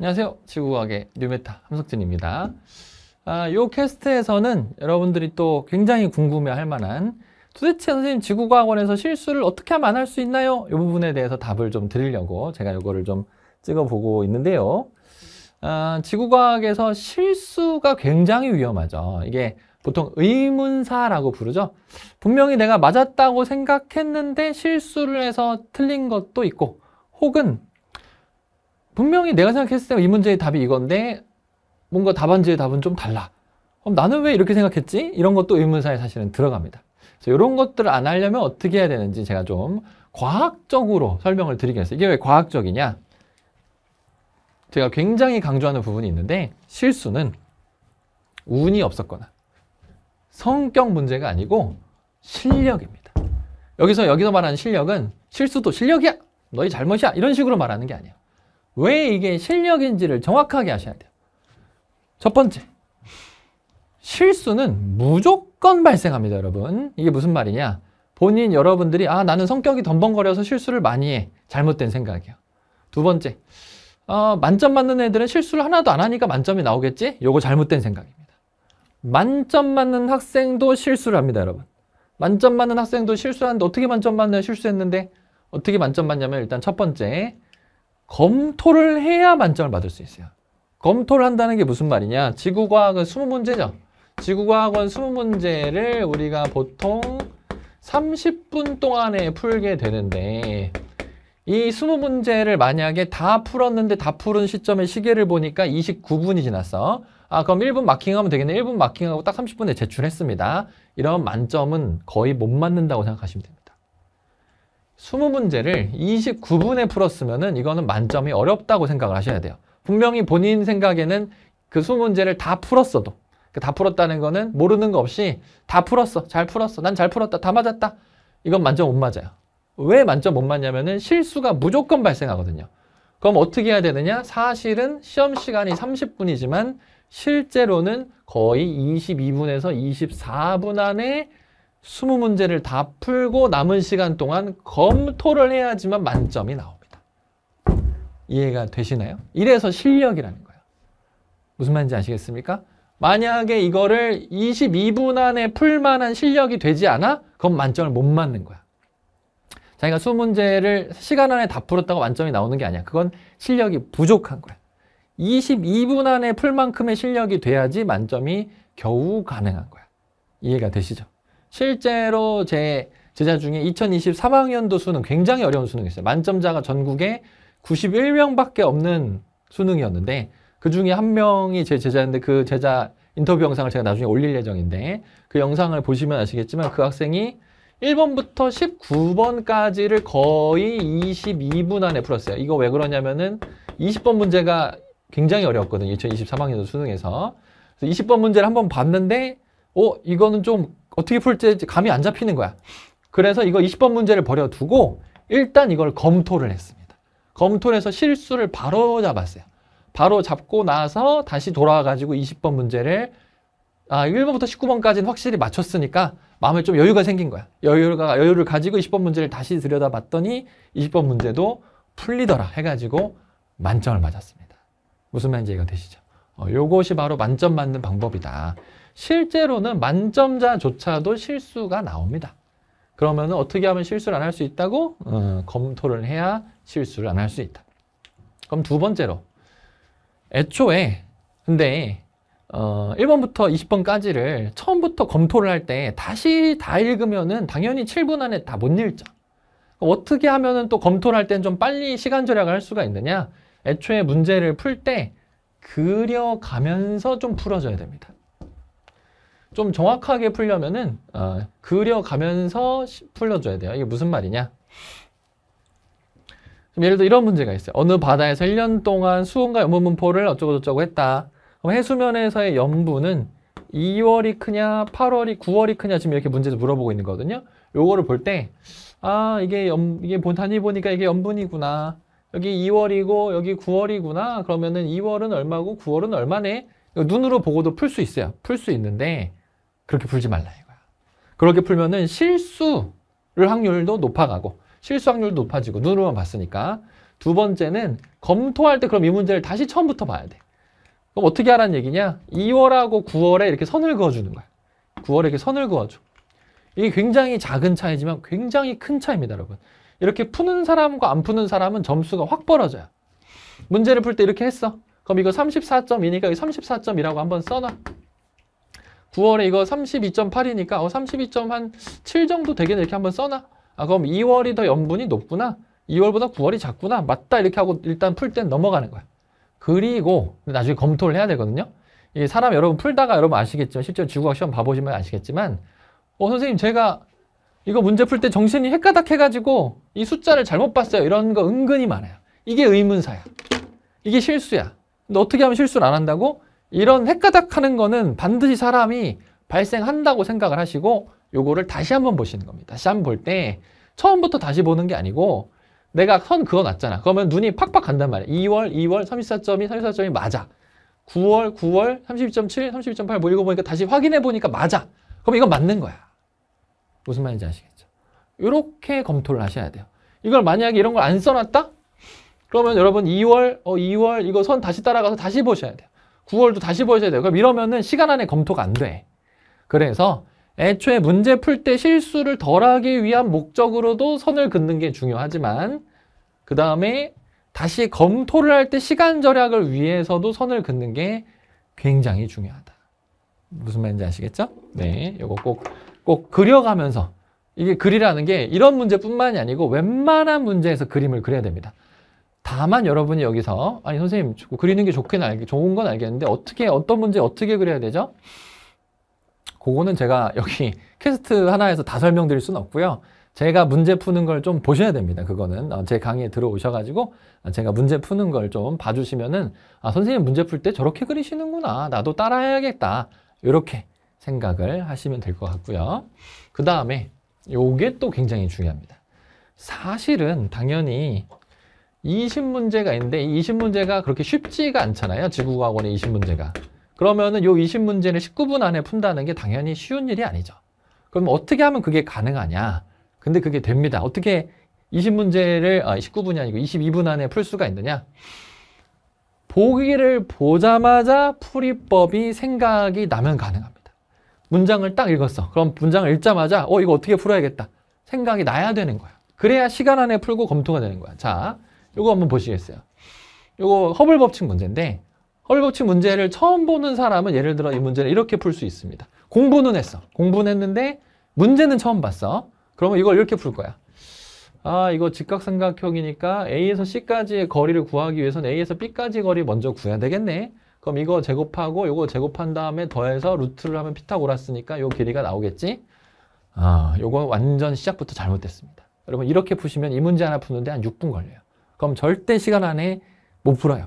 안녕하세요. 지구과학의 뉴메타 함석진입니다. 아, 요 캐스트에서는 여러분들이 또 굉장히 궁금해할 만한 도대체 선생님 지구과학원에서 실수를 어떻게 하면 안 할 수 있나요? 이 부분에 대해서 답을 좀 드리려고 제가 이거를 좀 찍어보고 있는데요. 아, 지구과학에서 실수가 굉장히 위험하죠. 이게 보통 의문사라고 부르죠. 분명히 내가 맞았다고 생각했는데 실수를 해서 틀린 것도 있고 혹은 분명히 내가 생각했을 때 이 문제의 답이 이건데 뭔가 답안지의 답은 좀 달라. 그럼 나는 왜 이렇게 생각했지? 이런 것도 의문사에 사실은 들어갑니다. 그래서 이런 것들을 안 하려면 어떻게 해야 되는지 제가 좀 과학적으로 설명을 드리겠어요. 이게 왜 과학적이냐? 제가 굉장히 강조하는 부분이 있는데 실수는 운이 없었거나 성격 문제가 아니고 실력입니다. 여기서 여기서 말하는 실력은 실수도 실력이야! 너희 잘못이야! 이런 식으로 말하는 게 아니에요. 왜 이게 실력인지를 정확하게 아셔야 돼요. 첫 번째, 실수는 무조건 발생합니다, 여러분. 이게 무슨 말이냐? 본인 여러분들이 아 나는 성격이 덤벙거려서 실수를 많이 해. 잘못된 생각이야. 두 번째, 어, 만점 맞는 애들은 실수를 하나도 안 하니까 만점이 나오겠지? 요거 잘못된 생각입니다. 만점 맞는 학생도 실수를 합니다, 여러분. 만점 맞는 학생도 실수하는데 어떻게 만점 맞냐 실수했는데 어떻게 만점 맞냐면 일단 첫 번째 검토를 해야 만점을 받을 수 있어요. 검토를 한다는 게 무슨 말이냐? 지구과학은 20문제죠. 지구과학은 20문제를 우리가 보통 30분 동안에 풀게 되는데 이 20문제를 만약에 다 풀었는데 다 푸른 시점의 시계를 보니까 29분이 지났어. 아 그럼 1분 마킹하면 되겠네. 1분 마킹하고 딱 30분에 제출했습니다. 이런 만점은 거의 못 맞는다고 생각하시면 됩니다. 20문제를 29분에 풀었으면 이거는 만점이 어렵다고 생각을 하셔야 돼요. 분명히 본인 생각에는 그 20문제를 다 풀었어도 그 다 풀었다는 거는 모르는 거 없이 다 풀었어, 잘 풀었어, 난 잘 풀었다, 다 맞았다. 이건 만점 못 맞아요. 왜 만점 못 맞냐면은 실수가 무조건 발생하거든요. 그럼 어떻게 해야 되느냐? 사실은 시험 시간이 30분이지만 실제로는 거의 22분에서 24분 안에 2 0 문제를다 풀고 남은 시간 동안 검토를 해야지만 만점이 나옵니다. 이해가 되시나요? 이래서 실력이라는 거예요. 무슨 말인지 아시겠습니까? 만약에 이거를 22분 안에 풀만한 실력이 되지 않아? 그건 만점을 못 맞는 거야. 자기가 수문제를 시간 안에 다 풀었다고 만점이 나오는 게 아니야. 그건 실력이 부족한 거야. 22분 안에 풀 만큼의 실력이 돼야지 만점이 겨우 가능한 거야. 이해가 되시죠? 실제로 제 제자 중에 2023학년도 수능 굉장히 어려운 수능이었어요. 만점자가 전국에 91명밖에 없는 수능이었는데 그 중에 한 명이 제 제자인데 그 제자 인터뷰 영상을 제가 나중에 올릴 예정인데 그 영상을 보시면 아시겠지만 그 학생이 1번부터 19번까지를 거의 22분 안에 풀었어요. 이거 왜 그러냐면은 20번 문제가 굉장히 어려웠거든요. 2023학년도 수능에서. 그래서 20번 문제를 한번 봤는데 어 이거는 좀 어떻게 풀지 감이 안 잡히는 거야. 그래서 이거 20번 문제를 버려두고 일단 이걸 검토를 했습니다. 검토를 해서 실수를 바로 잡았어요. 바로 잡고 나서 다시 돌아와가지고 20번 문제를 아, 1번부터 19번까지는 확실히 맞췄으니까 마음에 좀 여유가 생긴 거야. 여유가, 여유를 가지고 20번 문제를 다시 들여다봤더니 20번 문제도 풀리더라 해가지고 만점을 맞았습니다. 무슨 말인지 이해가 되시죠? 어, 요것이 바로 만점 맞는 방법이다. 실제로는 만점자조차도 실수가 나옵니다. 그러면 어떻게 하면 실수를 안 할 수 있다고? 어, 검토를 해야 실수를 안 할 수 있다. 그럼 두 번째로 애초에 근데 어, 1번부터 20번까지를 처음부터 검토를 할 때 다시 다 읽으면은 당연히 7분 안에 다 못 읽죠. 어떻게 하면은 또 검토를 할 땐 좀 빨리 시간 절약을 할 수가 있느냐? 애초에 문제를 풀 때 그려가면서 좀 풀어줘야 됩니다. 좀 정확하게 풀려면은 어, 그려가면서 풀려줘야 돼요. 이게 무슨 말이냐? 예를 들어 이런 문제가 있어요. 어느 바다에서 1년 동안 수온과 염분 분포를 어쩌고저쩌고 했다. 그럼 해수면에서의 염분은 2월이 크냐, 8월이, 9월이 크냐 지금 이렇게 문제를 물어보고 있는 거거든요. 요거를 볼 때, 아, 이게 염, 이게 단위 보니까 이게 염분이구나. 여기 2월이고, 여기 9월이구나. 그러면은 2월은 얼마고, 9월은 얼마네. 눈으로 보고도 풀 수 있어요. 풀 수 있는데, 그렇게 풀지 말라 이거야. 그렇게 풀면은 실수를 확률도 높아가고 실수 확률도 높아지고 눈으로만 봤으니까 두 번째는 검토할 때 그럼 이 문제를 다시 처음부터 봐야 돼. 그럼 어떻게 하라는 얘기냐? 2월하고 9월에 이렇게 선을 그어주는 거야. 9월에 이렇게 선을 그어줘. 이게 굉장히 작은 차이지만 굉장히 큰 차이입니다, 여러분. 이렇게 푸는 사람과 안 푸는 사람은 점수가 확 벌어져요. 문제를 풀 때 이렇게 했어. 그럼 이거 34점이니까 34점이라고 한번 써놔. 9월에 이거 32.8이니까 어, 32.7 정도 되겠네 이렇게 한번 써놔. 아 그럼 2월이 더 연분이 높구나. 2월보다 9월이 작구나. 맞다 이렇게 하고 일단 풀 땐 넘어가는 거야. 그리고 나중에 검토를 해야 되거든요. 이 사람 여러분 풀다가 여러분 아시겠지만 실제로 지구과학 시험 봐보시면 아시겠지만 어 선생님 제가 이거 문제 풀 때 정신이 헷가닥해가지고 이 숫자를 잘못 봤어요. 이런 거 은근히 많아요. 이게 의문사야. 이게 실수야. 근데 어떻게 하면 실수를 안 한다고? 이런 헷가닥 하는 거는 반드시 사람이 발생한다고 생각을 하시고 요거를 다시 한번 보시는 겁니다. 다시 한번 볼 때 처음부터 다시 보는 게 아니고 내가 선 그어놨잖아. 그러면 눈이 팍팍 간단 말이야. 2월, 2월, 34.2, 34.2 맞아. 9월, 9월, 32.7, 32.8 뭐 읽어보니까 다시 확인해보니까 맞아. 그럼 이건 맞는 거야. 무슨 말인지 아시겠죠? 이렇게 검토를 하셔야 돼요. 이걸 만약에 이런 걸 안 써놨다? 그러면 여러분 2월, 어, 2월 이거 선 다시 따라가서 다시 보셔야 돼요. 9월도 다시 보셔야 돼요. 그럼 이러면은 시간 안에 검토가 안 돼. 그래서 애초에 문제 풀 때 실수를 덜하기 위한 목적으로도 선을 긋는 게 중요하지만 그 다음에 다시 검토를 할 때 시간 절약을 위해서도 선을 긋는 게 굉장히 중요하다. 무슨 말인지 아시겠죠? 네, 이거 네. 꼭, 꼭 그려가면서 이게 글이라는 게 이런 문제뿐만이 아니고 웬만한 문제에서 그림을 그려야 됩니다. 다만 여러분이 여기서 아니 선생님 그리는 게 좋긴 알 좋은 건 알겠는데 어떻게 어떤 문제 어떻게 그려야 되죠? 그거는 제가 여기 퀘스트 하나에서 다 설명드릴 수는 없고요. 제가 문제 푸는 걸 좀 보셔야 됩니다. 그거는 아, 제 강의에 들어오셔가지고 아, 제가 문제 푸는 걸 좀 봐주시면은 아 선생님 문제 풀 때 저렇게 그리시는구나 나도 따라해야겠다 이렇게 생각을 하시면 될 것 같고요. 그 다음에 요게 또 굉장히 중요합니다. 사실은 당연히 2 0 문제가 있는데 이 이십 문제가 그렇게 쉽지가 않잖아요. 지구과학원의 2 0 문제가. 그러면은 요2 0 문제를 1 9분 안에 푼다는 게 당연히 쉬운 일이 아니죠. 그럼 어떻게 하면 그게 가능하냐? 근데 그게 됩니다. 어떻게 2 0 문제를 아, 19분이 아니고 2 2분 안에 풀 수가 있느냐? 보기를 보자마자 풀이법이 생각이 나면 가능합니다. 문장을 딱 읽었어. 그럼 문장을 읽자마자 어 이거 어떻게 풀어야겠다. 생각이 나야 되는 거야. 그래야 시간 안에 풀고 검토가 되는 거야. 자, 이거 한번 보시겠어요? 이거 허블 법칙 문제인데 허블 법칙 문제를 처음 보는 사람은 예를 들어 이 문제를 이렇게 풀 수 있습니다. 공부는 했어. 공부는 했는데 문제는 처음 봤어. 그러면 이걸 이렇게 풀 거야. 아 이거 직각삼각형이니까 A에서 C까지의 거리를 구하기 위해서는 A에서 B까지 거리 먼저 구해야 되겠네. 그럼 이거 제곱하고 이거 제곱한 다음에 더해서 루트를 하면 피타고라스니까 요 길이가 나오겠지? 아, 요건 완전 시작부터 잘못됐습니다. 여러분 이렇게 푸시면 이 문제 하나 푸는데 한 6분 걸려요. 그럼 절대 시간 안에 못 풀어요.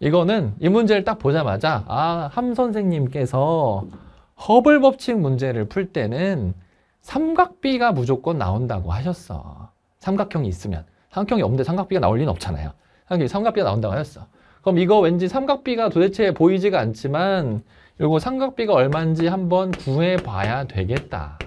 이거는 이 문제를 딱 보자마자 아, 함 선생님께서 허블 법칙 문제를 풀 때는 삼각비가 무조건 나온다고 하셨어. 삼각형이 있으면. 삼각형이 없는데 삼각비가 나올 리는 없잖아요. 삼각비가 나온다고 하셨어. 그럼 이거 왠지 삼각비가 도대체 보이지가 않지만 이거 삼각비가 얼마인지 한번 구해봐야 되겠다.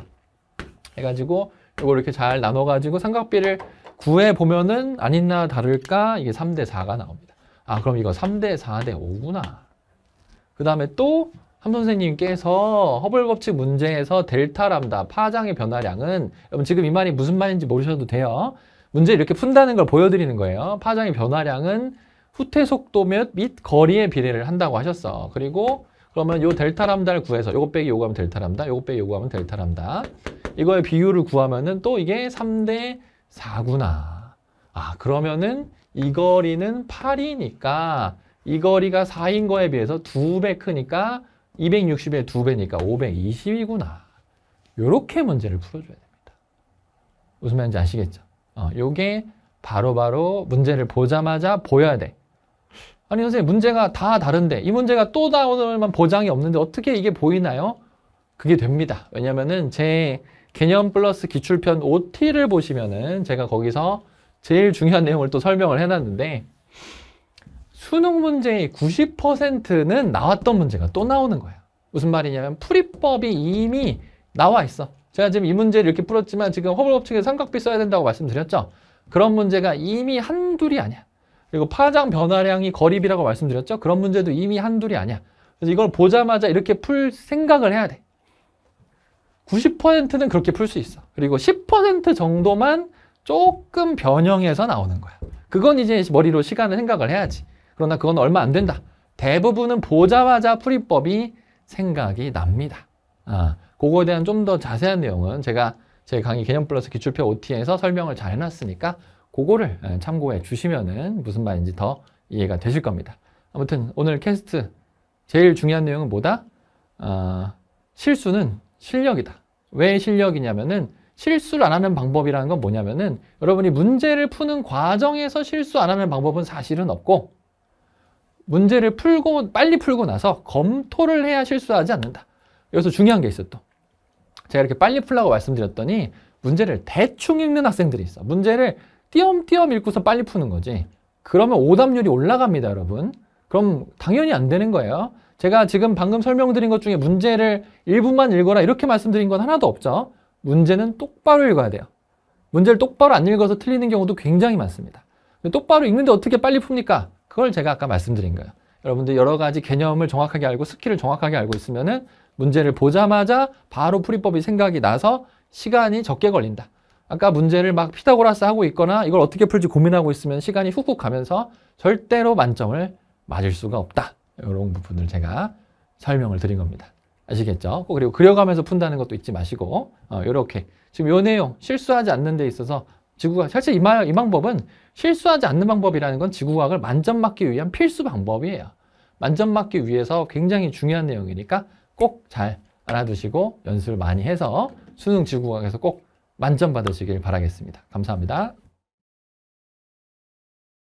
해가지고 이거 이렇게 잘 나눠가지고 삼각비를 9에 보면은 아닌나 다를까 이게 3대 4가 나옵니다. 아 그럼 이거 3대 4대 5구나. 그 다음에 또함 선생님께서 허블 법칙 문제에서 델타 람다 파장의 변화량은 여러분 지금 이 말이 무슨 말인지 모르셔도 돼요. 문제 이렇게 푼다는 걸 보여드리는 거예요. 파장의 변화량은 후퇴 속도 및, 및 거리에 비례를 한다고 하셨어. 그리고 그러면 요 델타 람다를 구해서 요거 빼기 요거 하면 델타 람다, 요거 빼기 요거 하면 델타 람다. 이거의 비율을 구하면은 또 이게 3대 4구나. 아 그러면은 이 거리는 8이니까 이 거리가 4인 거에 비해서 2배 크니까 2 6 0에 2배니까 520이구나. 요렇게 문제를 풀어줘야 됩니다. 무슨 말인지 아시겠죠? 어, 요게 바로바로 바로 문제를 보자마자 보여야 돼. 아니 선생님 문제가 다 다른데 이 문제가 또 나오는 보장이 없는데 어떻게 이게 보이나요? 그게 됩니다. 왜냐면은 제 개념 플러스 기출편 OT를 보시면은 제가 거기서 제일 중요한 내용을 또 설명을 해놨는데 수능 문제의 90%는 나왔던 문제가 또 나오는 거야. 무슨 말이냐면 풀이법이 이미 나와 있어. 제가 지금 이 문제를 이렇게 풀었지만 지금 허블법칙에 삼각비 써야 된다고 말씀드렸죠. 그런 문제가 이미 한둘이 아니야. 그리고 파장 변화량이 거리비라고 말씀드렸죠. 그런 문제도 이미 한둘이 아니야. 그래서 이걸 보자마자 이렇게 풀 생각을 해야 돼. 90%는 그렇게 풀 수 있어. 그리고 10% 정도만 조금 변형해서 나오는 거야. 그건 이제 머리로 시간을 생각을 해야지. 그러나 그건 얼마 안 된다. 대부분은 보자마자 풀이법이 생각이 납니다. 아, 그거에 대한 좀 더 자세한 내용은 제가 제 강의 개념 플러스 기출표 OT에서 설명을 잘 해놨으니까 그거를 예, 참고해 주시면은 무슨 말인지 더 이해가 되실 겁니다. 아무튼 오늘 캐스트 제일 중요한 내용은 뭐다? 아, 실수는 실력이다. 왜 실력이냐면은 실수를 안 하는 방법이라는 건 뭐냐면은 여러분이 문제를 푸는 과정에서 실수 안 하는 방법은 사실은 없고 문제를 풀고 빨리 풀고 나서 검토를 해야 실수하지 않는다. 여기서 중요한 게 있어 또. 제가 이렇게 빨리 풀라고 말씀드렸더니 문제를 대충 읽는 학생들이 있어. 문제를 띄엄띄엄 읽고서 빨리 푸는 거지. 그러면 오답률이 올라갑니다, 여러분. 그럼 당연히 안 되는 거예요. 제가 지금 방금 설명드린 것 중에 문제를 일부만 읽어라 이렇게 말씀드린 건 하나도 없죠. 문제는 똑바로 읽어야 돼요. 문제를 똑바로 안 읽어서 틀리는 경우도 굉장히 많습니다. 똑바로 읽는데 어떻게 빨리 풉니까? 그걸 제가 아까 말씀드린 거예요. 여러분들 여러 가지 개념을 정확하게 알고 스킬을 정확하게 알고 있으면은 문제를 보자마자 바로 풀이법이 생각이 나서 시간이 적게 걸린다. 아까 문제를 막 피타고라스 하고 있거나 이걸 어떻게 풀지 고민하고 있으면 시간이 훅훅 가면서 절대로 만점을 맞을 수가 없다. 이런 부분을 제가 설명을 드린 겁니다. 아시겠죠? 그리고 그려가면서 푼다는 것도 잊지 마시고 어, 이렇게 지금 요 내용 실수하지 않는 데 있어서 지구과학 사실 이, 말, 이 방법은 실수하지 않는 방법이라는 건 지구과학을 만점 맞기 위한 필수 방법이에요. 만점 맞기 위해서 굉장히 중요한 내용이니까 꼭 잘 알아두시고 연습을 많이 해서 수능 지구과학에서 꼭 만점 받으시길 바라겠습니다. 감사합니다.